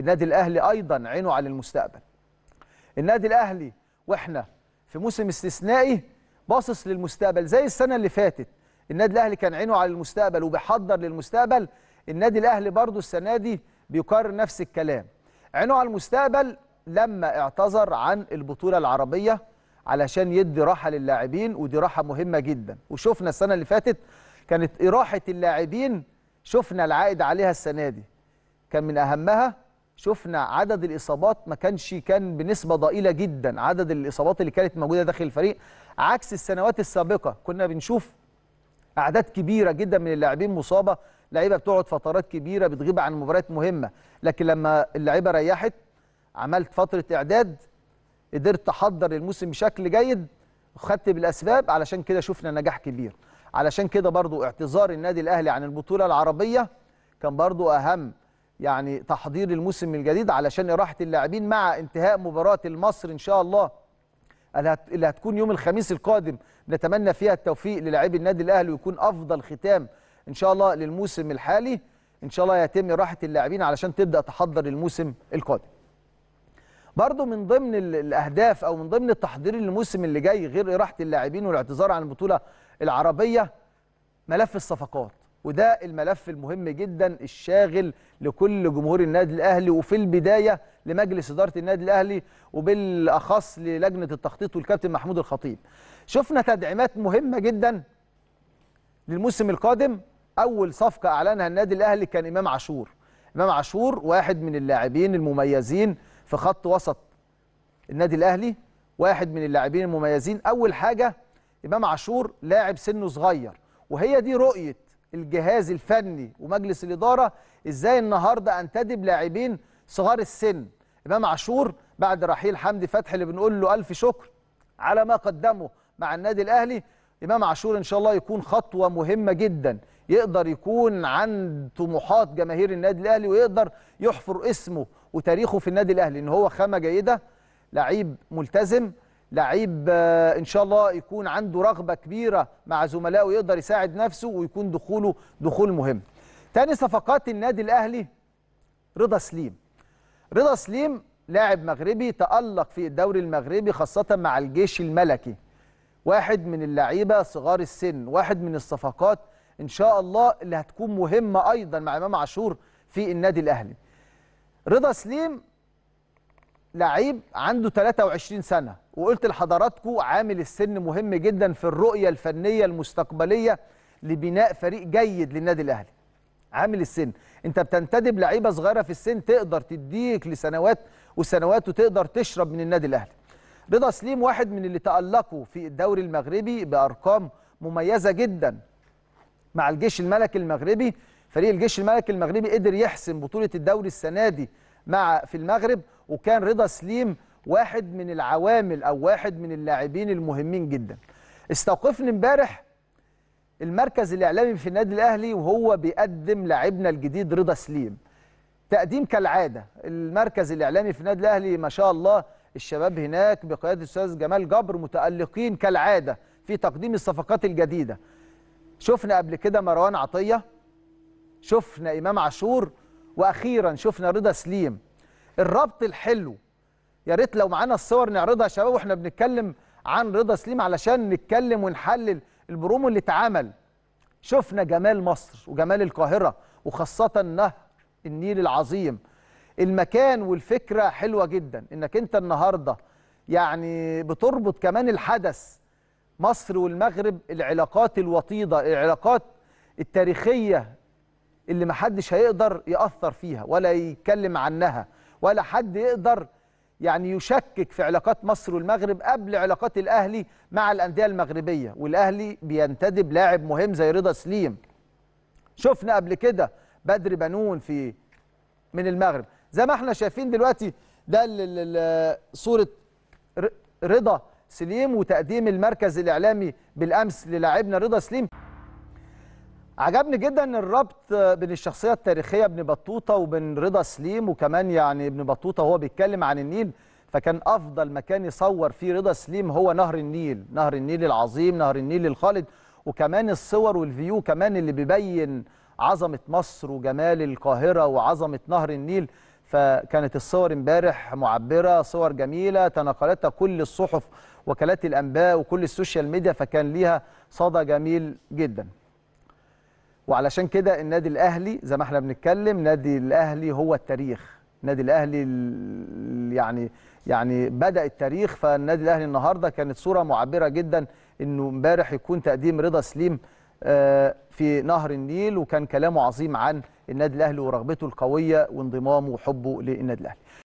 النادي الاهلي ايضا عينه على المستقبل النادي الاهلي واحنا في موسم استثنائي باصص للمستقبل زي السنه اللي فاتت النادي الاهلي كان عينه على المستقبل وبيحضر للمستقبل النادي الاهلي برضه السنه دي بيكرر نفس الكلام عينه على المستقبل لما اعتذر عن البطوله العربيه علشان يدي راحه للاعبين ودي راحه مهمه جدا وشفنا السنه اللي فاتت كانت اراحه اللاعبين شفنا العائد عليها السنه دي كان من اهمها شفنا عدد الاصابات ما كانش كان بنسبه ضئيله جدا عدد الاصابات اللي كانت موجوده داخل الفريق عكس السنوات السابقه كنا بنشوف اعداد كبيره جدا من اللاعبين مصابه لعيبه بتقعد فترات كبيره بتغيب عن مباريات مهمه لكن لما اللعيبه ريحت عملت فتره اعداد قدرت احضر الموسم بشكل جيد وخدت بالاسباب علشان كده شفنا نجاح كبير علشان كده برضو اعتذار النادي الاهلي عن البطوله العربيه كان برضو اهم يعني تحضير الموسم الجديد علشان راحه اللاعبين مع انتهاء مباراه المصر ان شاء الله اللي هتكون يوم الخميس القادم نتمنى فيها التوفيق للاعبي النادي الاهلي ويكون افضل ختام ان شاء الله للموسم الحالي ان شاء الله يتم راحه اللاعبين علشان تبدا تحضر الموسم القادم برضه من ضمن الاهداف او من ضمن التحضير للموسم اللي جاي غير اراحه اللاعبين والاعتذار عن البطوله العربيه ملف الصفقات وده الملف المهم جدا الشاغل لكل جمهور النادي الاهلي وفي البدايه لمجلس اداره النادي الاهلي وبالاخص للجنه التخطيط والكابتن محمود الخطيب. شفنا تدعيمات مهمه جدا للموسم القادم اول صفقه اعلنها النادي الاهلي كان امام عاشور. امام عاشور واحد من اللاعبين المميزين في خط وسط النادي الاهلي واحد من اللاعبين المميزين اول حاجه امام عاشور لاعب سنه صغير وهي دي رؤيه الجهاز الفني ومجلس الاداره ازاي النهارده انتدب لاعبين صغار السن امام عاشور بعد رحيل حمدي فتحي اللي بنقول له الف شكر على ما قدمه مع النادي الاهلي امام عاشور ان شاء الله يكون خطوه مهمه جدا يقدر يكون عند طموحات جماهير النادي الاهلي ويقدر يحفر اسمه وتاريخه في النادي الاهلي ان هو خامه جيده لعيب ملتزم لعيب آه، ان شاء الله يكون عنده رغبه كبيره مع زملائه ويقدر يساعد نفسه ويكون دخوله دخول مهم. تاني صفقات النادي الاهلي رضا سليم. رضا سليم لاعب مغربي تالق في الدوري المغربي خاصه مع الجيش الملكي. واحد من اللعيبه صغار السن، واحد من الصفقات ان شاء الله اللي هتكون مهمه ايضا مع امام عاشور في النادي الاهلي. رضا سليم لعيب عنده 23 سنه وقلت لحضراتكم عامل السن مهم جدا في الرؤيه الفنيه المستقبليه لبناء فريق جيد للنادي الاهلي عامل السن انت بتنتدب لعيبه صغيره في السن تقدر تديك لسنوات وسنوات وتقدر تشرب من النادي الاهلي رضا سليم واحد من اللي تالقوا في الدوري المغربي بارقام مميزه جدا مع الجيش الملكي المغربي فريق الجيش الملكي المغربي قدر يحسم بطوله الدوري السنه دي مع في المغرب وكان رضا سليم واحد من العوامل او واحد من اللاعبين المهمين جدا استوقفني امبارح المركز الاعلامي في النادي الاهلي وهو بيقدم لاعبنا الجديد رضا سليم تقديم كالعاده المركز الاعلامي في النادي الاهلي ما شاء الله الشباب هناك بقياده الاستاذ جمال جبر متالقين كالعاده في تقديم الصفقات الجديده شفنا قبل كده مروان عطيه شفنا امام عاشور واخيرا شفنا رضا سليم الربط الحلو يا ريت لو معانا الصور نعرضها يا شباب واحنا بنتكلم عن رضا سليم علشان نتكلم ونحلل البرومو اللي اتعمل شفنا جمال مصر وجمال القاهره وخاصه نهر النيل العظيم المكان والفكره حلوه جدا انك انت النهارده يعني بتربط كمان الحدث مصر والمغرب العلاقات الوطيده العلاقات التاريخيه اللي محدش هيقدر يأثر فيها ولا يتكلم عنها ولا حد يقدر يعني يشكك في علاقات مصر والمغرب قبل علاقات الأهلي مع الأندية المغربية والأهلي بينتدب لاعب مهم زي رضا سليم شفنا قبل كده بدر بنون في من المغرب زي ما احنا شايفين دلوقتي ده صورة رضا سليم وتقديم المركز الإعلامي بالأمس للاعبنا رضا سليم عجبني جدا الربط بين الشخصيه التاريخيه ابن بطوطه وبين رضا سليم وكمان يعني ابن بطوطه وهو بيتكلم عن النيل فكان افضل مكان يصور فيه رضا سليم هو نهر النيل نهر النيل العظيم نهر النيل الخالد وكمان الصور والفيو كمان اللي بيبين عظمه مصر وجمال القاهره وعظمه نهر النيل فكانت الصور امبارح معبره صور جميله تناقلتها كل الصحف وكالات الانباء وكل السوشيال ميديا فكان ليها صدى جميل جدا وعلشان كده النادي الاهلي زي ما احنا بنتكلم نادي الاهلي هو التاريخ نادي الاهلي يعني يعني بدا التاريخ فالنادي الاهلي النهارده كانت صوره معبره جدا انه امبارح يكون تقديم رضا سليم آه، في نهر النيل وكان كلامه عظيم عن النادي الاهلي ورغبته القويه وانضمامه وحبه للنادي الاهلي